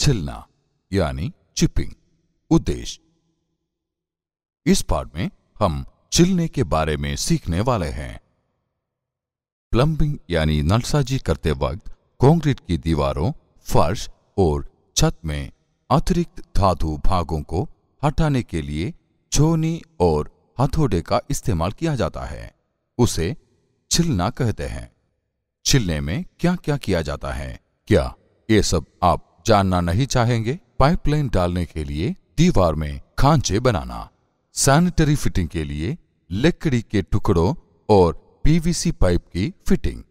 छिलना यानी चिपिंग उद्देश्य इस पार्ट में हम चिलने के बारे में सीखने वाले हैं प्लम्बिंग यानी नलसाजी करते वक्त कंक्रीट की दीवारों फर्श और छत में अतिरिक्त धातु भागों को हटाने के लिए छोनी और हथोडे का इस्तेमाल किया जाता है उसे छिलना कहते हैं छिलने में क्या क्या किया जाता है क्या ये सब आप जानना नहीं चाहेंगे पाइपलाइन डालने के लिए दीवार में खांचे बनाना सैनिटरी फिटिंग के लिए लकड़ी के टुकड़ों और पीवीसी पाइप की फिटिंग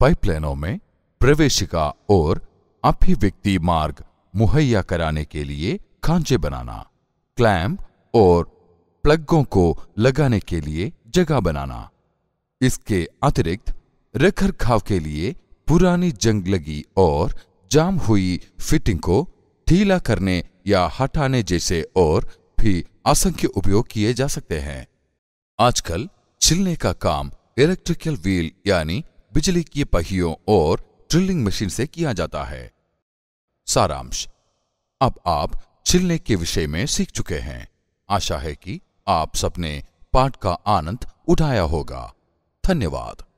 पाइपलाइनों में प्रवेशिका और अभिव्यक्ति मार्ग मुहैया कराने के लिए खांचे बनाना क्लैंप और प्लगों को लगाने के लिए जगह बनाना इसके अतिरिक्त रखरखाव के लिए पुरानी जंग लगी और जाम हुई फिटिंग को ढीला करने या हटाने जैसे और भी असंख्य उपयोग किए जा सकते हैं आजकल छिलने का काम इलेक्ट्रिकल व्हील यानी बिजली की पहियों और ड्रिलिंग मशीन से किया जाता है सारांश अब आप छिलने के विषय में सीख चुके हैं आशा है कि आप सबने पाठ का आनंद उठाया होगा धन्यवाद